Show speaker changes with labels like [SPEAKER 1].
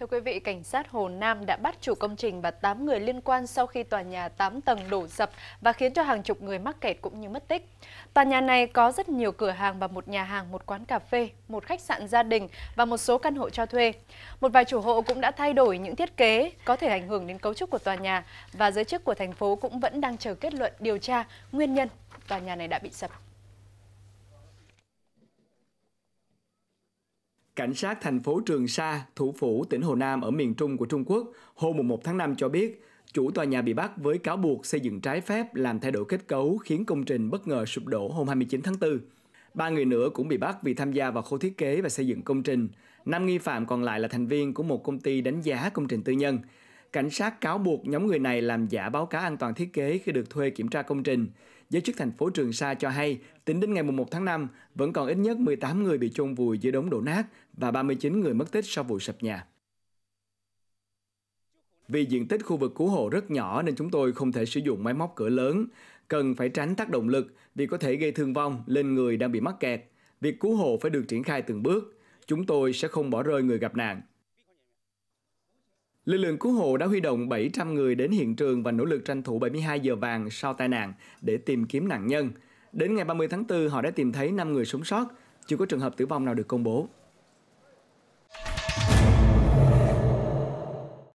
[SPEAKER 1] Thưa quý vị, cảnh sát Hồ Nam đã bắt chủ công trình và 8 người liên quan sau khi tòa nhà 8 tầng đổ sập và khiến cho hàng chục người mắc kẹt cũng như mất tích. Tòa nhà này có rất nhiều cửa hàng và một nhà hàng, một quán cà phê, một khách sạn gia đình và một số căn hộ cho thuê. Một vài chủ hộ cũng đã thay đổi những thiết kế có thể ảnh hưởng đến cấu trúc của tòa nhà và giới chức của thành phố cũng vẫn đang chờ kết luận điều tra nguyên nhân tòa nhà này đã bị sập.
[SPEAKER 2] Cảnh sát thành phố Trường Sa, thủ phủ tỉnh Hồ Nam ở miền Trung của Trung Quốc, hôm 1 tháng 5 cho biết, chủ tòa nhà bị bắt với cáo buộc xây dựng trái phép làm thay đổi kết cấu khiến công trình bất ngờ sụp đổ hôm 29 tháng 4. Ba người nữa cũng bị bắt vì tham gia vào khâu thiết kế và xây dựng công trình. Năm nghi phạm còn lại là thành viên của một công ty đánh giá công trình tư nhân. Cảnh sát cáo buộc nhóm người này làm giả báo cáo an toàn thiết kế khi được thuê kiểm tra công trình. Giới chức thành phố Trường Sa cho hay, tính đến ngày 1 tháng 5, vẫn còn ít nhất 18 người bị chôn vùi dưới đống đổ nát và 39 người mất tích sau vụ sập nhà. Vì diện tích khu vực cứu hộ rất nhỏ nên chúng tôi không thể sử dụng máy móc cửa lớn. Cần phải tránh tác động lực vì có thể gây thương vong lên người đang bị mắc kẹt. Việc cứu hộ phải được triển khai từng bước. Chúng tôi sẽ không bỏ rơi người gặp nạn. Lực lượng cứu hộ đã huy động 700 người đến hiện trường và nỗ lực tranh thủ 72 giờ vàng sau tai nạn để tìm kiếm nạn nhân. Đến ngày 30 tháng 4, họ đã tìm thấy 5 người sống sót, chưa có trường hợp tử vong nào được công bố.